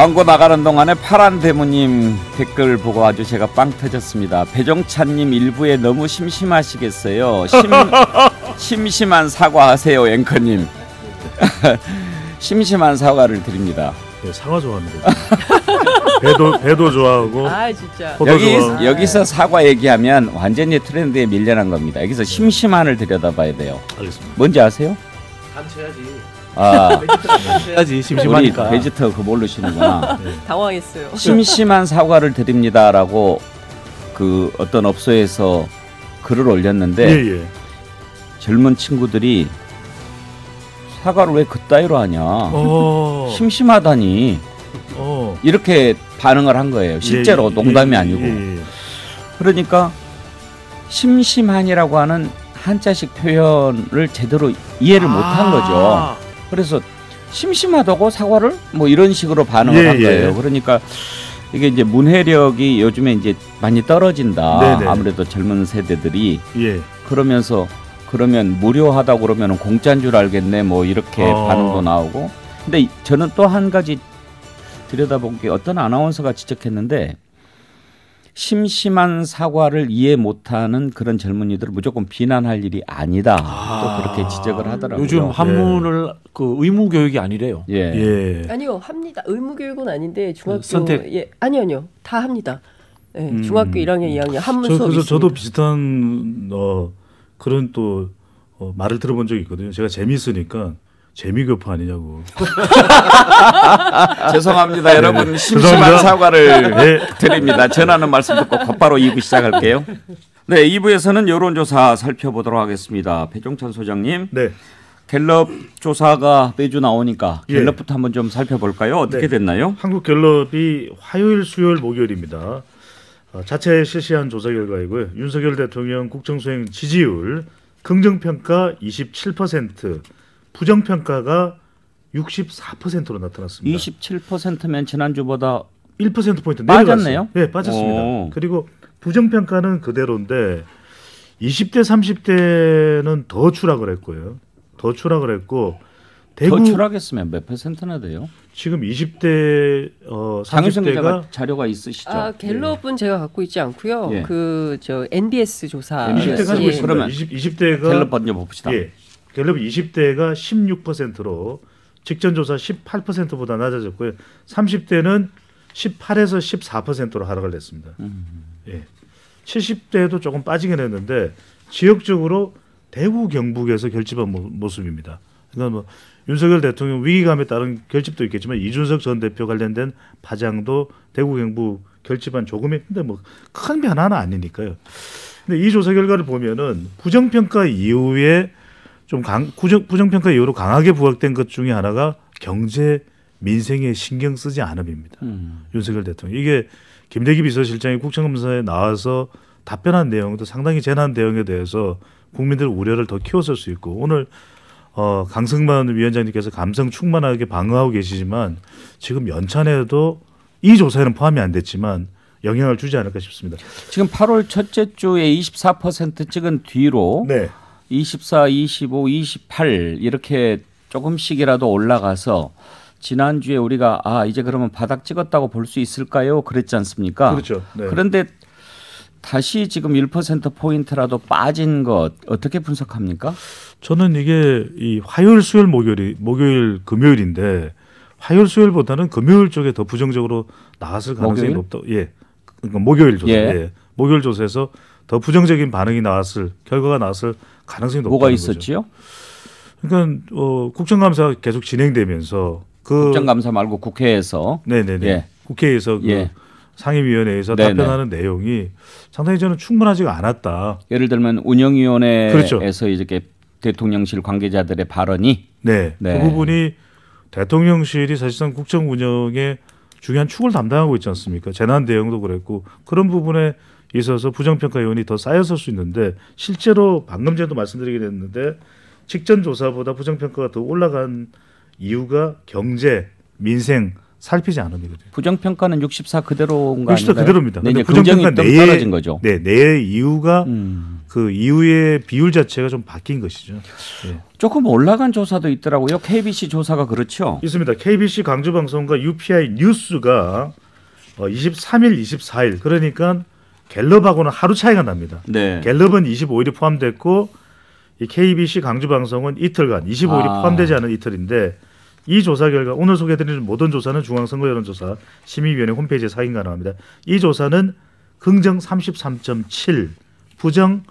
광고 나가는 동안에 파란 대모님 댓글 보고 아주 제가 빵 터졌습니다. 배종찬님 일부에 너무 심심하시겠어요. 심, 심심한 사과하세요 앵커님. 심심한 사과를 드립니다. 네, 사과 좋아합니다. 배도 배도 좋아하고. 아 진짜. 여기 좋아하고. 여기서 아. 사과 얘기하면 완전히 트렌드에 밀려난 겁니다. 여기서 네. 심심한을 들여다봐야 돼요. 알겠습니다. 뭔지 아세요? 감춰야지. 아, 해지 아, 심심하니까. 베지터 그 모르시는구나. 네. 당황했어요. 심심한 사과를 드립니다라고 그 어떤 업소에서 글을 올렸는데 예예. 예. 젊은 친구들이 사과를 왜 그따위로 하냐. 어. 심심하다니 어. 이렇게 반응을 한 거예요. 예, 실제로 예, 농담이 예, 예, 아니고. 예, 예. 그러니까 심심한이라고 하는 한자식 표현을 제대로 이해를 못한 아. 거죠. 그래서 심심하다고 사과를 뭐 이런 식으로 반응을 예, 한 예. 거예요. 예. 그러니까 이게 이제 문해력이 요즘에 이제 많이 떨어진다. 네네. 네, 네. 아무래도 젊은 세대들이 예. 그러면서 그러면 무료하다 그러면 공짜인 줄 알겠네 뭐 이렇게 어. 반응도 나오고. 근데 저는 또 한 가지 들여다본 게 어떤 아나운서가 지적했는데 심심한 사과를 이해 못하는 그런 젊은이들을 무조건 비난할 일이 아니다. 아, 또 그렇게 지적을 하더라고요. 요즘 한문을 네. 예. 그 의무 교육이 아니래요. 예. 예. 아니요, 합니다. 의무 교육은 아닌데 중학교 선택. 예, 아니요, 아니요, 다 합니다. 예, 음. 중학교 1학년, 2학년 한문 수업. 그래서 저도 비슷한 어, 그런 또 어, 말을 들어본 적이 있거든요. 제가 재미있으니까 재미교파 아니냐고. 죄송합니다, 네, 네, 네. 여러분. 심심한 사과를 네. 드립니다. 전하는 말씀 듣고 곧바로 2부 시작할게요. 네, 2부에서는 여론조사 살펴보도록 하겠습니다. 배종찬 소장님. 네. 갤럽 조사가 매주 나오니까 예. 갤럽부터 예. 한번 좀 살펴볼까요? 어떻게 네. 됐나요? 한국 갤럽이 화요일, 수요일, 목요일입니다. 어, 자체 실시한 조사 결과이고요. 윤석열 대통령 국정수행 지지율 긍정평가 27%, 부정평가가 64%로 나타났습니다. 27%면 지난주보다 1% 포인트 빠졌네요. 네, 빠졌습니다. 오. 그리고 부정평가는 그대로인데 20대 30대는 더 추락을 했고요. 더 추락을 했고 대구 더 추락했으면 몇 퍼센트나 돼요? 지금 20대 어 30대가 자료가 있으시죠? 아, 갤럽은 예. 제가 갖고 있지 않고요. 예. 그저 NBS 조사 20대 가 20, 대가 갤럽 먼저 봅시다. 예. 갤럽 20대가 16%로 직전 조사 18%보다 낮아졌고요. 30대는 18에서 14%로 하락을 했습니다. 음. 예. 70대도 조금 빠지긴 했는데 지역적으로 대구 경북에서 결집한 모습입니다. 그러니까 뭐 윤석열 대통령 위기감에 따른 결집도 있겠지만 이준석 전 대표 관련된 파장도 대구 경북 결집한 조금의 근데 뭐 큰 변화는 아니니까요. 근데 이 조사 결과를 보면은 부정평가 이후에 좀 강, 부정, 부정평가 이후로 강하게 부각된 것 중에 하나가 경제 민생에 신경 쓰지 않음입니다. 음. 윤석열 대통령. 이게 김대기 비서실장이 국정감사에 나와서 답변한 내용도 상당히 재난 대응에 대해서 국민들 우려를 더 키웠을 수 있고 오늘 어, 강승만 위원장님께서 감성 충만하게 방어하고 계시지만 지금 연찬에도 이 조사에는 포함이 안 됐지만 영향을 주지 않을까 싶습니다. 지금 8월 첫째 주에 24% 찍은 뒤로 네. 24, 25, 28 이렇게 조금씩이라도 올라가서 지난주에 우리가 아 이제 그러면 바닥 찍었다고 볼 수 있을까요? 그랬지 않습니까? 그렇죠. 네. 그런데 다시 지금 1% 포인트라도 빠진 것 어떻게 분석합니까? 저는 이게 이 화요일, 수요일, 목요일이 목요일, 금요일인데 화요일, 수요일보다는 금요일 쪽에 더 부정적으로 나갔을 가능성이 높다. 예, 그러니까 목요일 조사. 예. 예. 목요일 조사에서 더 부정적인 반응이 나왔을 결과가 나왔을 가능성이 높다 뭐가 있었지요? 거죠. 그러니까 어, 국정감사 계속 진행되면서 그 국정감사 말고 국회에서 네네네 예. 국회에서 그 예. 상임위원회에서 네네. 답변하는 내용이 상당히 저는 충분하지가 않았다. 예를 들면 운영위원회에서 그렇죠. 이렇게 대통령실 관계자들의 발언이 네. 네. 그 부분이 대통령실이 사실상 국정 운영에 중요한 축을 담당하고 있지 않습니까? 재난 대응도 그랬고 그런 부분에 있어서 부정평가 요인이 더 쌓였을 수 있는데 실제로 방금 전에도 말씀드리게 됐는데 직전 조사보다 부정평가가 더 올라간 이유가 경제, 민생 살피지 않음이거든 부정평가는 64 그대로인 거64 아닌가요? 그대로입니다. 네, 네, 근 부정평가 내에 떨어진 거죠. 네, 내 이유가 음. 그 이후의 비율 자체가 좀 바뀐 것이죠. 네. 조금 올라간 조사도 있더라고요. KBC 조사가 그렇죠. 있습니다. KBC 광주방송과 UPI 뉴스가 23일, 어, 24일 그러니까 갤럽하고는 하루 차이가 납니다. 네. 갤럽은 25일이 포함됐고 이 KBC 강주방송은 이틀간 25일이 아. 포함되지 않은 이틀인데 이 조사 결과 오늘 소개해드리는 모든 조사는 중앙선거여론조사 심의위원회 홈페이지에 사인 가능합니다. 이 조사는 긍정 33.7, 부정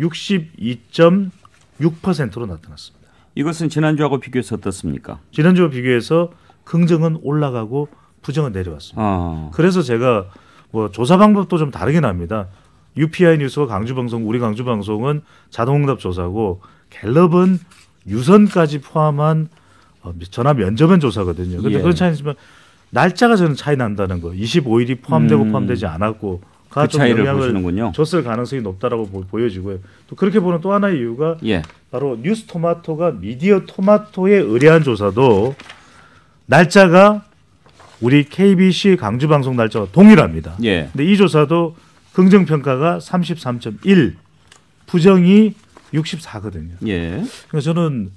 62.6%로 나타났습니다. 이것은 지난주하고 비교해서 어떻습니까? 지난주와 비교해서 긍정은 올라가고 부정은 내려왔습니다. 아. 그래서 제가 뭐 조사 방법도 좀 다르긴 합니다. UPI 뉴스와 강주방송, 우리 강주방송은 자동응답 조사고 갤럽은 유선까지 포함한 어, 전화 면접면 조사거든요. 근데 예. 그런 차이지만 날짜가 저는 차이 난다는 거. 25일이 포함되고 음. 포함되지 않았고 그 차이를 보시는군요. 줬을 가능성이 높다라고 보, 여지고요또 그렇게 보는 또 하나의 이유가 예. 바로 뉴스 토마토가 미디어 토마토에 의뢰한 조사도 날짜가 우리 KBC 강주 방송 날짜와 동일합니다. 예. 근데 이 조사도 긍정 평가가 33.1, 부정이 64거든요. 예. 그래서 그러니까 저는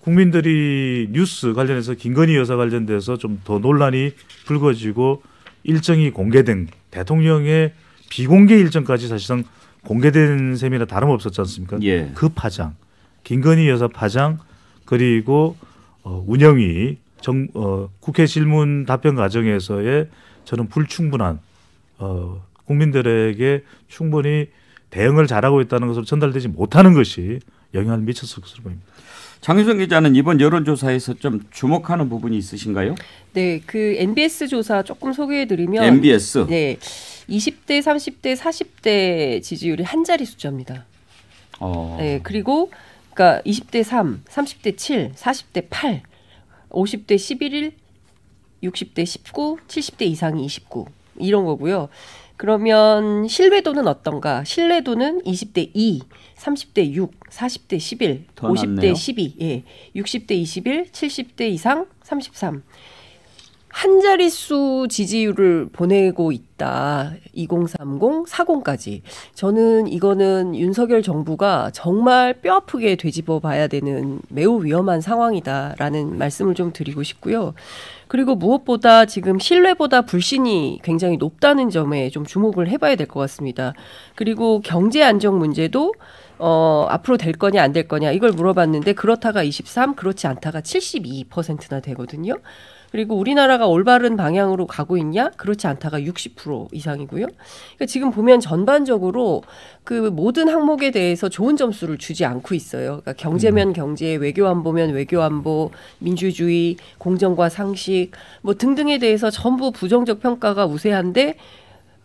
국민들이 뉴스 관련해서 김건희 여사 관련돼서 좀 더 논란이 불거지고 일정이 공개된 대통령의 비공개 일정까지 사실상 공개된 셈이라 다름없었지 않습니까? 예. 그 파장, 김건희 여사 파장 그리고 어, 운영이 정, 어, 국회 질문 답변 과정에서의 저는 불충분한 어, 국민들에게 충분히 대응을 잘하고 있다는 것으로 전달되지 못하는 것이 영향을 미쳤을 것으로 보입니다. 장윤성 기자는 이번 여론조사에서 좀 주목하는 부분이 있으신가요? 네, 그 MBS 조사 조금 소개해드리면 MBS 네, 20대, 30대, 40대 지지율이 한 자리 숫자입니다. 어. 네, 그리고 그러니까 20대 3, 30대 7, 40대 8 50대 11일, 60대 19, 70대 이상이 29. 이런 거고요. 그러면 신뢰도는 어떤가? 신뢰도는 20대 2, 30대 6, 40대 11, 50대 12, 예. 60대 21, 70대 이상 33. 한 자릿수 지지율을 보내고 있다. 2030, 40까지. 저는 이거는 윤석열 정부가 정말 뼈 아프게 되짚어 봐야 되는 매우 위험한 상황이다라는 말씀을 좀 드리고 싶고요. 그리고 무엇보다 지금 신뢰보다 불신이 굉장히 높다는 점에 좀 주목을 해봐야 될 것 같습니다. 그리고 경제 안정 문제도 어, 앞으로 될 거냐 안 될 거냐 이걸 물어봤는데 그렇다가 23, 그렇지 않다가 72%나 되거든요. 그리고 우리나라가 올바른 방향으로 가고 있냐? 그렇지 않다가 60% 이상이고요. 그러니까 지금 보면 전반적으로 그 모든 항목에 대해서 좋은 점수를 주지 않고 있어요. 그러니까 경제면 음. 경제, 외교안보면 외교안보, 민주주의, 공정과 상식 뭐 등등에 대해서 전부 부정적 평가가 우세한데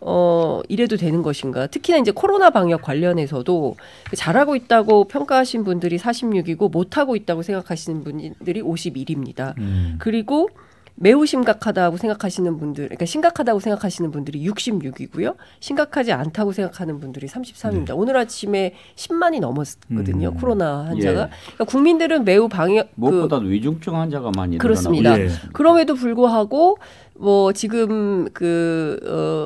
어, 이래도 되는 것인가. 특히나 이제 코로나 방역 관련해서도 잘하고 있다고 평가하신 분들이 46이고 못하고 있다고 생각하시는 분들이 51입니다. 음. 그리고 매우 심각하다고 생각하시는 분들, 그러니까 심각하다고 생각하시는 분들이 66이고요. 심각하지 않다고 생각하는 분들이 33입니다. 네. 오늘 아침에 10만이 넘었거든요. 음. 코로나 환자가. 예. 그러니까 국민들은 매우 방역 무엇보다 그, 위중증 환자가 많이 그렇습니다. 예. 그럼에도 불구하고 뭐 지금 그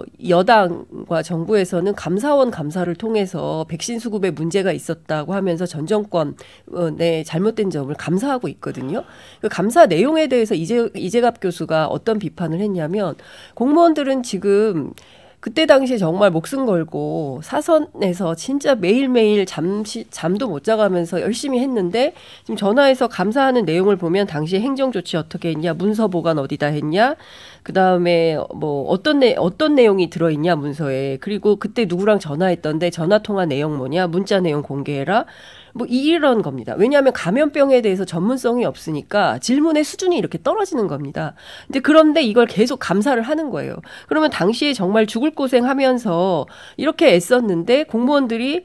어, 여당과 정부에서는 감사원 감사를 통해서 백신 수급에 문제가 있었다고 하면서 전 정권의 잘못된 점을 감사하고 있거든요. 그 감사 내용에 대해서 이재 이재갑 교수가 어떤 비판을 했냐면 공무원들은 지금 그때 당시에 정말 목숨 걸고 사선에서 진짜 매일매일 잠시 잠도 못 자가면서 열심히 했는데 지금 전화해서 감사하는 내용을 보면 당시 행정 조치 어떻게 했냐 문서 보관 어디다 했냐 그다음에 뭐 어떤 내 어떤 내용이 들어 있냐 문서에 그리고 그때 누구랑 전화했던데 전화 통화 내용 뭐냐 문자 내용 공개해라 뭐 이런 겁니다. 왜냐하면 감염병에 대해서 전문성이 없으니까 질문의 수준이 이렇게 떨어지는 겁니다. 근데 그런데 이걸 계속 감사를 하는 거예요. 그러면 당시에 정말 죽을 고생하면서 이렇게 애썼는데 공무원들이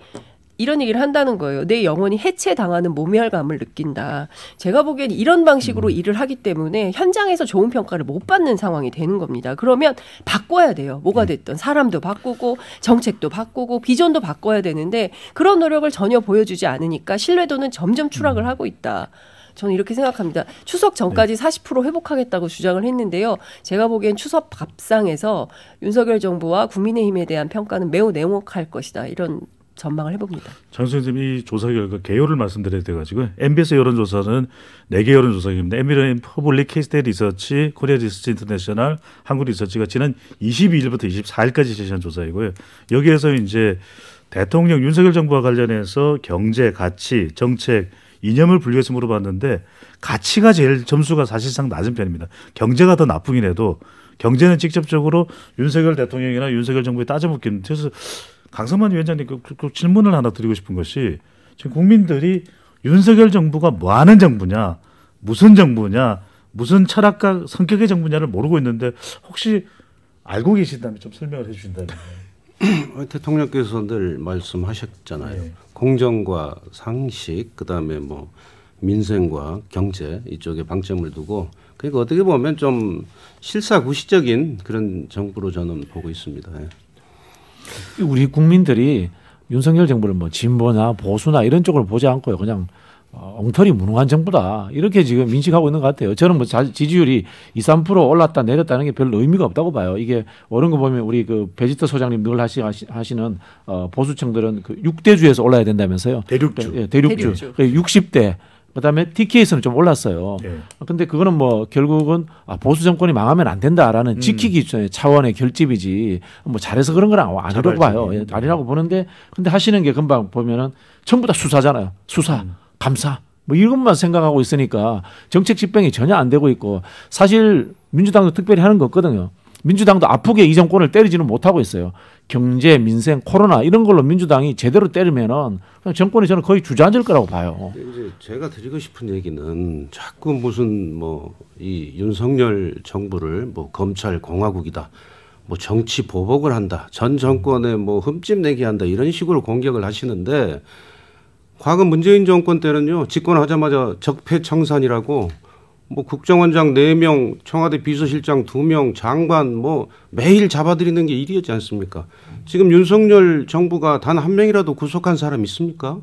이런 얘기를 한다는 거예요. 내 영혼이 해체당하는 모멸감을 느낀다. 제가 보기엔 이런 방식으로 음. 일을 하기 때문에 현장에서 좋은 평가를 못 받는 상황이 되는 겁니다. 그러면 바꿔야 돼요. 뭐가 음. 됐든 사람도 바꾸고 정책도 바꾸고 비전도 바꿔야 되는데 그런 노력을 전혀 보여주지 않으니까 신뢰도는 점점 추락을 음. 하고 있다. 저는 이렇게 생각합니다. 추석 전까지 40% 회복하겠다고 주장을 했는데요. 제가 보기엔 추석 밥상에서 윤석열 정부와 국민의힘에 대한 평가는 매우 냉혹할 것이다. 이런 전망을 해봅니다. 장 선생님이 조사 결과 개요를 말씀드려야 돼가지고 MBS 여론조사는 4개 여론조사입니다. 엠비런 퍼블릭 케이스테 리서치, 코리아 리서치 인터내셔널, 한국 리서치가 지난 22일부터 24일까지 제시한 조사이고요. 여기에서 이제 대통령 윤석열 정부와 관련해서 경제, 가치, 정책, 이념을 분류해서 물어봤는데 가치가 제일 점수가 사실상 낮은 편입니다. 경제가 더 나쁘긴 해도 경제는 직접적으로 윤석열 대통령이나 윤석열 정부에 따져묻기는 그래서 강성만 위원장님 그, 그, 그 질문을 하나 드리고 싶은 것이 지금 국민들이 윤석열 정부가 뭐 하는 정부냐, 무슨 정부냐, 무슨 철학과 성격의 정부냐를 모르고 있는데 혹시 알고 계신다면 좀 설명을 해 주신다면. 어, 대통령께서 늘 말씀하셨잖아요. 네. 공정과 상식, 그다음에 뭐 민생과 경제 이쪽에 방점을 두고 그러니까 어떻게 보면 좀 실사구시적인 그런 정부로 저는 보고 있습니다. 예. 우리 국민들이 윤석열 정부를 뭐 진보나 보수나 이런 쪽을 보지 않고요. 그냥 어, 엉터리 무능한 정부다. 이렇게 지금 인식하고 있는 것 같아요. 저는 뭐 자, 지지율이 2, 3% 올랐다 내렸다는 게 별로 의미가 없다고 봐요. 이게 옳은 거 보면 우리 그 베지터 소장님 늘 하시, 하시는 어, 보수층들은 그 6대주에서 올라야 된다면서요. 대륙주. 네, 예, 대륙주. 대륙주. 60대. 예, 그다음에 TK에서는 좀 올랐어요. 네. 근데 그거는 뭐 결국은 아, 보수 정권이 망하면 안 된다라는 음. 지키기 차원의 결집이지 뭐 잘해서 그런 건 아니라고 봐요. 예, 아니라고 보는데 근데 하시는 게 금방 보면은 전부 다 수사잖아요. 수사, 음. 감사 뭐 이것만 생각하고 있으니까 정책 집행이 전혀 안 되고 있고 사실 민주당도 특별히 하는 거 없거든요. 민주당도 아프게 이 정권을 때리지는 못하고 있어요. 경제, 민생, 코로나 이런 걸로 민주당이 제대로 때리면은 정권이 저는 거의 주저앉을 거라고 봐요. 이제 제가 드리고 싶은 얘기는 자꾸 무슨 뭐 이 윤석열 정부를 뭐 검찰 공화국이다. 뭐 정치 보복을 한다. 전 정권에 뭐 흠집 내기 한다. 이런 식으로 공격을 하시는데 과거 문재인 정권 때는요. 집권하자마자 적폐 청산이라고 뭐 국정원장 4명 청와대 비서실장 2명 장관 뭐 매일 잡아들이는 게 일이었지 않습니까? 지금 윤석열 정부가 단 한 명이라도 구속한 사람 있습니까?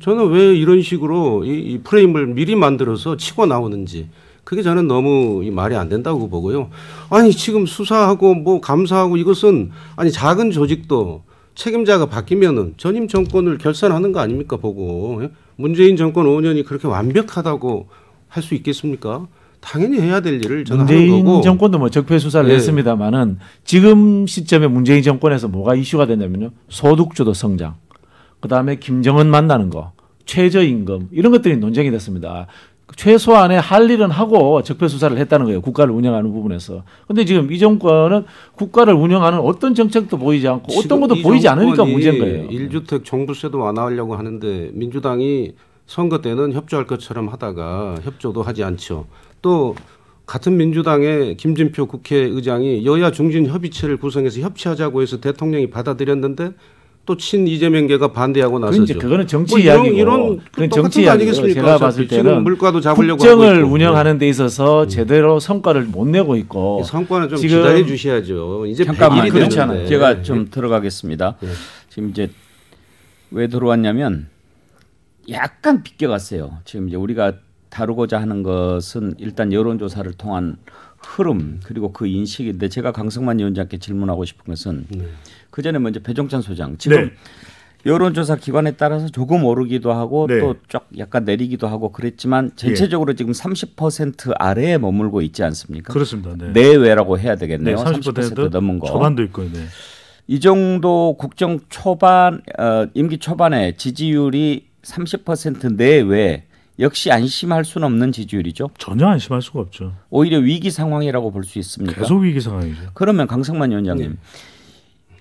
저는 왜 이런 식으로 이, 이 프레임을 미리 만들어서 치고 나오는지 그게 저는 너무 말이 안 된다고 보고요. 아니 지금 수사하고 뭐 감사하고 이것은 아니 작은 조직도 책임자가 바뀌면은 전임 정권을 결산하는 거 아닙니까 보고 예? 문재인 정권 5년이 그렇게 완벽하다고 할수 있겠습니까? 당연히 해야 될 일을 저는 문재인 거고. 정권도 뭐 적폐 수사를 예. 했습니다만은 지금 시점에 문재인 정권에서 뭐가 이슈가 되냐면요 소득주도 성장, 그 다음에 김정은 만나는 거, 최저임금 이런 것들이 논쟁이 됐습니다. 최소한의 할 일은 하고 적폐 수사를 했다는 거예요. 국가를 운영하는 부분에서. 근데 지금 이 정권은 국가를 운영하는 어떤 정책도 보이지 않고 어떤 것도 보이지 않으니까 문제인 거예요. 1주택 정부세도 완화하려고 하는데 민주당이 선거 때는 협조할 것처럼 하다가 협조도 하지 않죠. 또 같은 민주당의 김진표 국회의장이 여야 중진 협의체를 구성해서 협치하자고 해서 대통령이 받아들였는데 또친 이재명계가 반대하고 그 나서죠. 이제 그거는 정치 뭐이야기고 이런 그런 정치 이야기겠습니까? 제가 봤을 때는 물가도 잡으려고 국정을 운영하는 데 있어서 음. 제대로 성과를 못 내고 있고 성과는 좀 기다려 주셔야죠. 이제 잠깐만 그렇지 않아요. 제가 좀 네. 들어가겠습니다. 네. 지금 이제 왜 들어왔냐면 약간 비껴갔어요. 지금 이제 우리가 다루고자 하는 것은 일단 여론조사를 통한 흐름 그리고 그 인식인데 제가 강성만 위원장께 질문하고 싶은 것은 네. 그 전에 먼저 배종찬 소장 지금 네. 여론조사 기관에 따라서 조금 오르기도 하고 네. 또쫙 약간 내리기도 하고 그랬지만 예. 전체적으로 예. 지금 30% 아래에 머물고 있지 않습니까? 그렇습니다. 네. 내외라고 해야 되겠네요. 네, 30%, 30% 넘은 거. 초반도 있고. 네. 이 정도 국정 초반 어, 임기 초반에 지지율이 30% 내외 역시 안심할 수는 없는 지지율이죠. 전혀 안심할 수가 없죠. 오히려 위기 상황이라고 볼 수 있습니다. 계속 위기 상황이죠. 그러면 강성만 위원장님 네.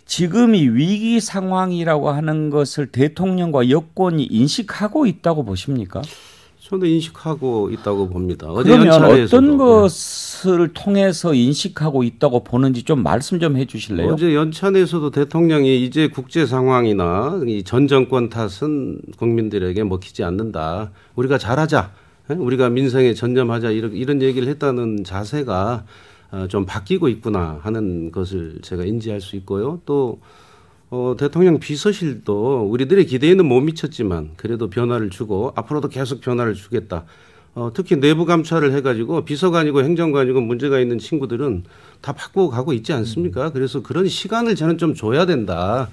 지금이 위기 상황이라고 하는 것을 대통령과 여권이 인식하고 있다고 보십니까? 저는 인식하고 있다고 봅니다. 그러면 어떤 네. 것을 네. 통해서 인식하고 있다고 보는지 좀 말씀 좀 해주실래요? 어제 연찬에서도 대통령이 이제 국제 상황이나 전 정권 탓은 국민들에게 먹히지 않는다. 우리가 잘하자. 우리가 민생에 전념하자 이런 이런 얘기를 했다는 자세가 어, 좀 바뀌고 있구나 하는 것을 제가 인지할 수 있고요. 또 어, 대통령 비서실도 우리들의 기대에는 못 미쳤지만 그래도 변화를 주고 앞으로도 계속 변화를 주겠다. 어, 특히 내부 감찰을 해가지고 비서관이고 행정관이고 문제가 있는 친구들은 다 바꾸고 가고 있지 않습니까? 음. 그래서 그런 시간을 저는 좀 줘야 된다.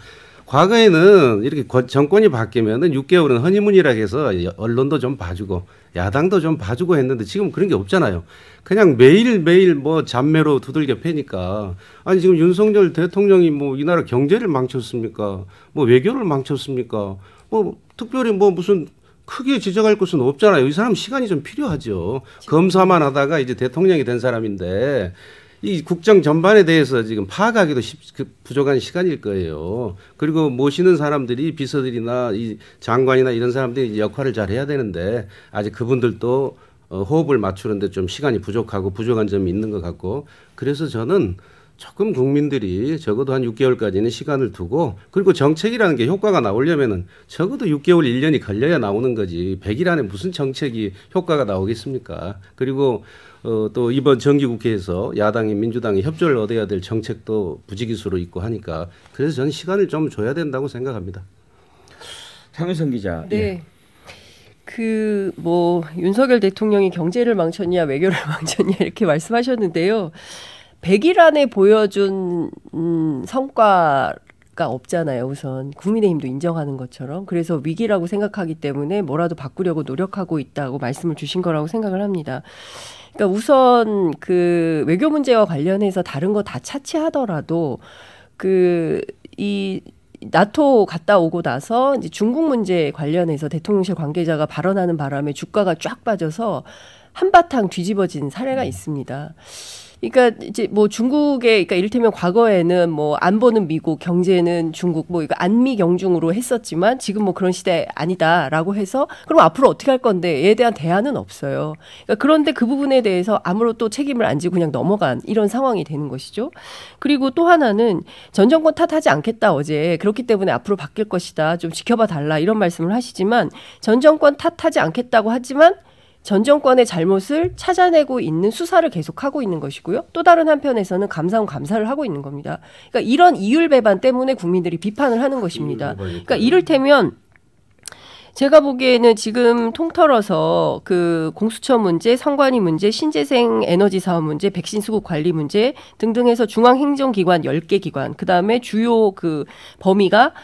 과거에는 이렇게 정권이 바뀌면은 6개월은 허니문이라 해서 언론도 좀 봐주고 야당도 좀 봐주고 했는데 지금 그런 게 없잖아요. 그냥 매일매일 뭐 잔매로 두들겨 패니까 아니 지금 윤석열 대통령이 뭐 이 나라 경제를 망쳤습니까? 뭐 외교를 망쳤습니까? 뭐 특별히 뭐 무슨 크게 지적할 것은 없잖아요. 이 사람 시간이 좀 필요하죠. 검사만 하다가 이제 대통령이 된 사람인데 이 국정 전반에 대해서 지금 파악하기도 쉽, 그 부족한 시간일 거예요. 그리고 모시는 사람들이 비서들이나 이 장관이나 이런 사람들이 역할을 잘 해야 되는데 아직 그분들도 어, 호흡을 맞추는데 좀 시간이 부족하고 부족한 점이 있는 것 같고 그래서 저는 조금 국민들이 적어도 한 6개월까지는 시간을 두고 그리고 정책이라는 게 효과가 나오려면은 적어도 6개월 1년이 걸려야 나오는 거지 100일 안에 무슨 정책이 효과가 나오겠습니까? 그리고 어, 또 이번 정기국회에서 야당이 민주당이 협조를 얻어야 될 정책도 부지기수로 있고 하니까 그래서 저는 시간을 좀 줘야 된다고 생각합니다. 상윤성 기자. 예. 네. 예. 그 그뭐 윤석열 대통령이 경제를 망쳤냐 외교를 망쳤냐 이렇게 말씀하셨는데요. 100일 안에 보여준 음, 성과 가 없잖아요. 우선 국민의힘도 인정하는 것처럼 그래서 위기라고 생각하기 때문에 뭐라도 바꾸려고 노력하고 있다고 말씀을 주신 거라고 생각을 합니다. 그러니까 우선 그 외교 문제와 관련해서 다른 거 다 차치하더라도 그 이 나토 갔다 오고 나서 이제 중국 문제 관련해서 대통령실 관계자가 발언하는 바람에 주가가 쫙 빠져서 한바탕 뒤집어진 사례가 음. 있습니다. 그러니까 이제 뭐 중국의 그러니까 이를테면 과거에는 뭐 안보는 미국, 경제는 중국 뭐 이거 안미 경중으로 했었지만 지금 뭐 그런 시대 아니다라고 해서 그럼 앞으로 어떻게 할 건데에 대한 대안은 없어요. 그러니까 그런데 그 부분에 대해서 아무로도 책임을 안 지고 그냥 넘어간 이런 상황이 되는 것이죠. 그리고 또 하나는 전 정권 탓하지 않겠다 어제 그렇기 때문에 앞으로 바뀔 것이다 좀 지켜봐 달라 이런 말씀을 하시지만 전 정권 탓하지 않겠다고 하지만 전 정권의 잘못을 찾아내고 있는 수사를 계속하고 있는 것이고요. 또 다른 한편에서는 감사원 감사를 하고 있는 겁니다. 그러니까 이런 이율 배반 때문에 국민들이 비판을 하는 것입니다. 그러니까 이를테면 제가 보기에는 지금 통털어서 그 공수처 문제, 선관위 문제, 신재생 에너지 사업 문제, 백신 수급 관리 문제 등등 해서 중앙행정기관 1 0개 기관, 그 다음에 주요 그 범위가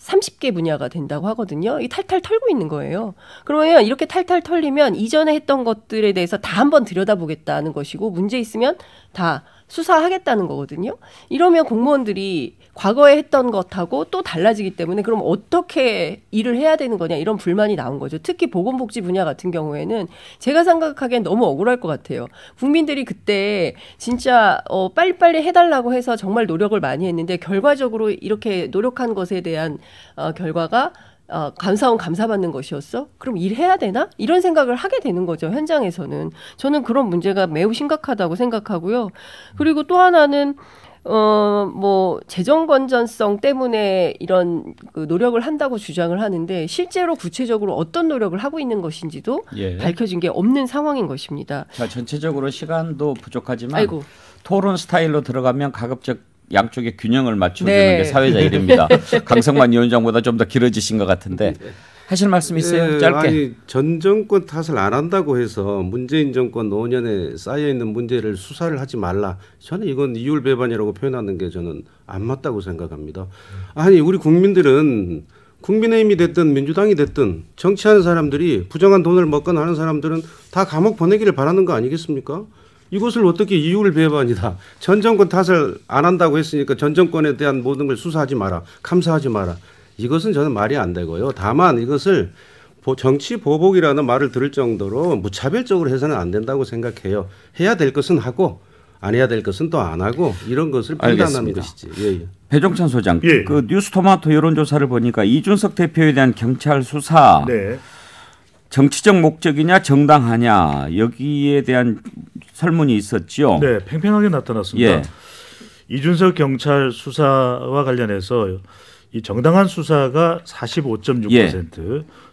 삼십 개 분야가 된다고 하거든요. 이 탈탈 털고 있는 거예요. 그러면 이렇게 탈탈 털리면 이전에 했던 것들에 대해서 다 한번 들여다보겠다는 것이고 문제 있으면 다 수사하겠다는 거거든요. 이러면 공무원들이 과거에 했던 것하고 또 달라지기 때문에 그럼 어떻게 일을 해야 되는 거냐 이런 불만이 나온 거죠. 특히 보건복지 분야 같은 경우에는 제가 생각하기엔 너무 억울할 것 같아요. 국민들이 그때 진짜 어, 빨리빨리 해달라고 해서 정말 노력을 많이 했는데 결과적으로 이렇게 노력한 것에 대한 어, 결과가 어, 감사원 감사받는 것이었어? 그럼 일해야 되나? 이런 생각을 하게 되는 거죠, 현장에서는. 저는 그런 문제가 매우 심각하다고 생각하고요. 그리고 또 하나는, 어, 뭐, 재정 건전성 때문에 이런 그 노력을 한다고 주장을 하는데, 실제로 구체적으로 어떤 노력을 하고 있는 것인지도 예. 밝혀진 게 없는 상황인 것입니다. 자, 전체적으로 시간도 부족하지만, 아이고. 토론 스타일로 들어가면 가급적 양쪽의 균형을 맞춰주는 네. 게 사회자 일입니다. 강성만 위원장보다 좀 더 길어지신 것 같은데 하실 말씀 있어요? 네, 짧게. 아니, 전 정권 탓을 안 한다고 해서 문재인 정권 5년에 쌓여 있는 문제를 수사를 하지 말라. 저는 이건 이율배반이라고 표현하는 게 저는 안 맞다고 생각합니다. 아니 우리 국민들은 국민의힘이 됐든 민주당이 됐든 정치하는 사람들이 부정한 돈을 먹거나 하는 사람들은 다 감옥 보내기를 바라는 거 아니겠습니까? 이것을 어떻게 이유를 배반이다. 전 정권 탓을 안 한다고 했으니까 전 정권에 대한 모든 걸 수사하지 마라. 감사하지 마라. 이것은 저는 말이 안 되고요. 다만 이것을 정치 보복이라는 말을 들을 정도로 무차별적으로 해서는 안 된다고 생각해요. 해야 될 것은 하고 안 해야 될 것은 또 안 하고 이런 것을 판단하는 것이지. 예, 예. 배종찬 소장, 예. 그 뉴스토마토 여론조사를 보니까 이준석 대표에 대한 경찰 수사 네. 정치적 목적이냐 정당하냐 여기에 대한 설문이 있었죠. 네, 팽팽하게 나타났습니다. 예. 이준석 경찰 수사와 관련해서 이 정당한 수사가 45.6%, 예.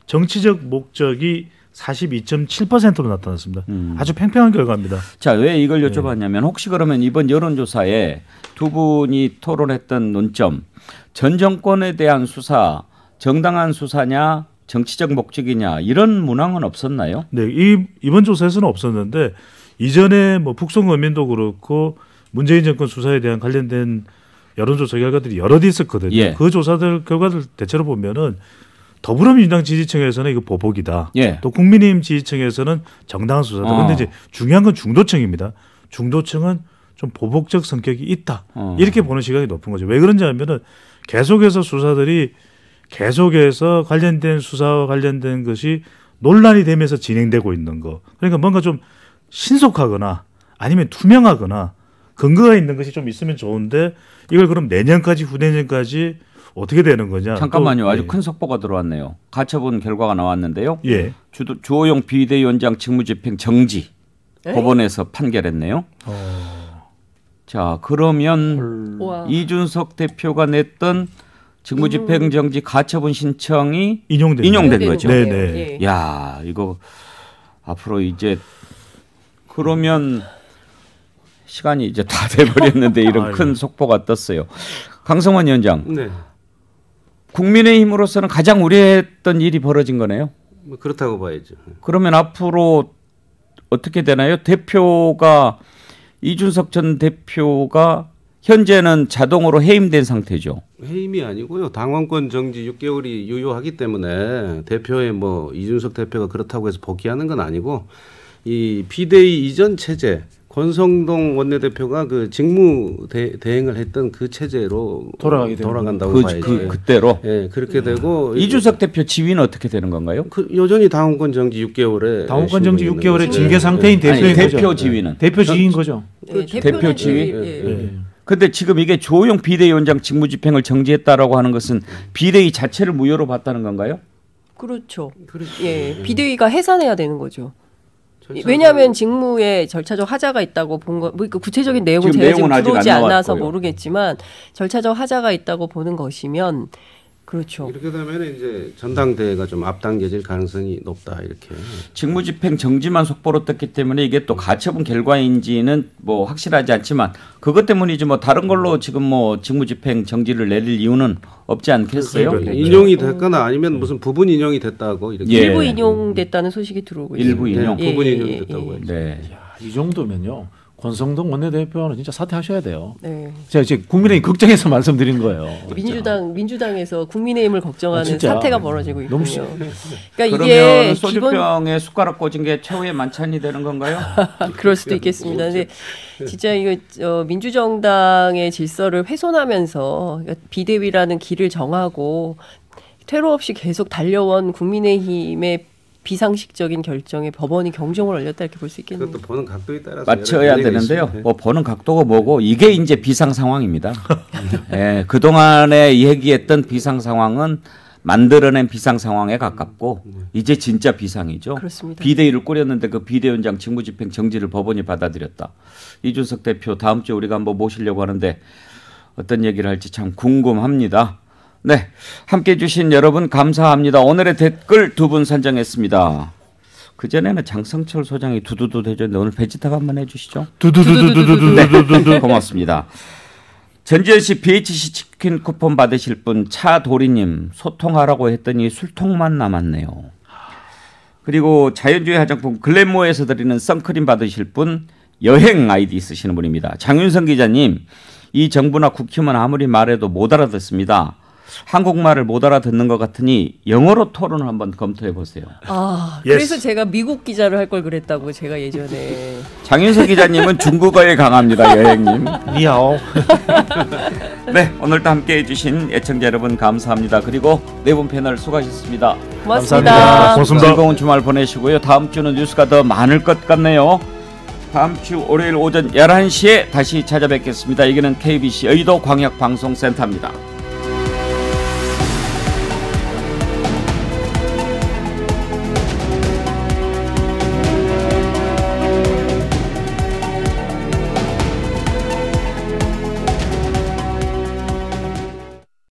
정치적 목적이 42.7%로 나타났습니다. 음. 아주 팽팽한 결과입니다. 자, 왜 이걸 예. 여쭤봤냐면 혹시 그러면 이번 여론조사에 두 분이 토론했던 논점 전 정권에 대한 수사 정당한 수사냐 정치적 목적이냐 이런 문항은 없었나요? 네, 이 이번 조사에서는 없었는데 이전에 뭐 북송 어민도 그렇고 문재인 정권 수사에 대한 관련된 여론조사 결과들이 여러 개 있었거든요. 예. 그 조사들 결과들 대체로 보면은 더불어민주당 지지층에서는 이거 보복이다. 예. 또 국민의힘 지지층에서는 정당한 수사다. 그런데 어. 이제 중요한 건 중도층입니다. 중도층은 좀 보복적 성격이 있다. 어. 이렇게 보는 시각이 높은 거죠. 왜 그런지 하면은 계속해서 수사들이 계속해서 관련된 수사와 관련된 것이 논란이 되면서 진행되고 있는 거. 그러니까 뭔가 좀 신속하거나 아니면 투명하거나 근거가 있는 것이 좀 있으면 좋은데 이걸 그럼 내년까지 후내년까지 어떻게 되는 거냐? 잠깐만요. 또, 아주 예. 큰 속보가 들어왔네요. 가처분 결과가 나왔는데요. 예. 주, 주호영 비대위원장 직무집행 정지 에이? 법원에서 판결했네요. 어... 자 그러면 헐... 이준석 대표가 냈던 직무집행 음. 정지 가처분 신청이 인용된, 인용된 거죠. 네네. 네. 예, 예. 야 이거 앞으로 이제 그러면 시간이 이제 다 돼버렸는데 이런 큰 속보가 떴어요. 강성원 위원장. 네. 국민의힘으로서는 가장 우려했던 일이 벌어진 거네요. 뭐 그렇다고 봐야죠. 네. 그러면 앞으로 어떻게 되나요? 대표가 이준석 전 대표가 현재는 자동으로 해임된 상태죠. 해임이 아니고요. 당원권 정지 6개월이 유효하기 때문에 대표의 뭐 이준석 대표가 그렇다고 해서 복귀하는 건 아니고 이 비대위 이전 체제 권성동 원내대표가 그 직무 대, 행을 했던 그 체제로 돌아가게 돌아간다고 그, 봐야죠. 그, 그때로. 예, 네, 그렇게 되고 네. 이주석 대표 지위는 어떻게 되는 건가요? 그 여전히 당원권 정지 6개월에 당원권 정지 6개월에 징계 예. 상태인 대표인 니 대표 지위는 네. 대표 지위인 거죠. 네, 대표 지위. 예, 근데 지금 이게 조용 비대위원장 직무집행을 정지했다라고 하는 것은 비대위 자체를 무효로 봤다는 건가요? 그렇죠. 그렇죠. 예, 비대위가 해산해야 되는 거죠. 왜냐하면 직무에 절차적 하자가 있다고 본 거, 뭐그 구체적인 내용은 제가 지금 들어오지 않아서 모르겠지만 절차적 하자가 있다고 보는 것이면 그렇죠. 이렇게 되면 이제 전당대회가 좀 앞당겨질 가능성이 높다 이렇게. 직무집행 정지만 속보로 떴기 때문에 이게 또 가처분 결과인지는 뭐 확실하지 않지만 그것 때문이지 뭐 다른 걸로 지금 뭐 직무집행 정지를 내릴 이유는 없지 않겠어요? 그렇죠. 그렇죠. 인용이 어. 됐거나 아니면 무슨 부분 인용이 됐다고 이렇게. 예. 일부 인용됐다는 소식이 들어오고 있습니 일부 인용, 예. 예 부분 인용됐다고. 예. 예, 예. 네. 네. 이 정도면요. 권성동 원내대표는 진짜 사퇴하셔야 돼요. 네. 제가 이제 국민의힘 걱정해서 말씀드린 거예요. 그 민주당 민주당에서 국민의힘을 걱정하는 아, 사태가 벌어지고 있군요. 시... 그러니까 이게 소주병에 기본... 숟가락 꽂은 게 최후의 만찬이 되는 건가요? 그럴 수도 있겠습니다. 근데 진짜 이거 어, 민주정당의 질서를 훼손하면서 그러니까 비대위라는 길을 정하고 퇴로 없이 계속 달려온 국민의힘의 비상식적인 결정에 법원이 경종을 울렸다 이렇게 볼 수 있겠네요. 그것도 보는 각도에 따라서 맞춰야 되는데요. 뭐 네. 보는 각도가 뭐고 이게 이제 비상 상황입니다. 예, 그 동안에 얘기했던 비상 상황은 만들어낸 비상 상황에 가깝고 네. 이제 진짜 비상이죠. 그렇습니다. 비대위를 꾸렸는데 그 비대위원장 직무집행 정지를 법원이 받아들였다. 이준석 대표 다음 주에 우리가 한번 모시려고 하는데 어떤 얘기를 할지 참 궁금합니다. 네. 함께 해주신 여러분 감사합니다. 오늘의 댓글 두 분 선정했습니다. 그전에는 장성철 소장이 두두두 해줬는데 오늘 베지타가 한번 해주시죠. 두두두두두두두두두 네. 고맙습니다. 전지현 씨 BHC 치킨 쿠폰 받으실 분 차도리님 소통하라고 했더니 술통만 남았네요. 그리고 자연주의 화장품 글래모에서 드리는 선크림 받으실 분 여행 아이디 쓰시는 분입니다. 장윤성 기자님 이 정부나 국힘은 아무리 말해도 못 알아듣습니다. 한국말을 못 알아듣는 것 같으니 영어로 토론을 한번 검토해 보세요. 아, 그래서 yes. 제가 미국 기자를 할 걸 그랬다고 제가 예전에. 장윤석 기자님은 중국어에 강합니다, 여행님. 미야오. 네, 오늘도 함께해 주신 애청자 여러분 감사합니다. 그리고 네 분 패널 수고하셨습니다. 고맙습니다. 감사합니다. 고맙습니다. 즐거운 주말 보내시고요. 다음 주는 뉴스가 더 많을 것 같네요. 다음 주 월요일 오전 11시에 다시 찾아뵙겠습니다. 여기는 KBC 의도 광역방송센터입니다.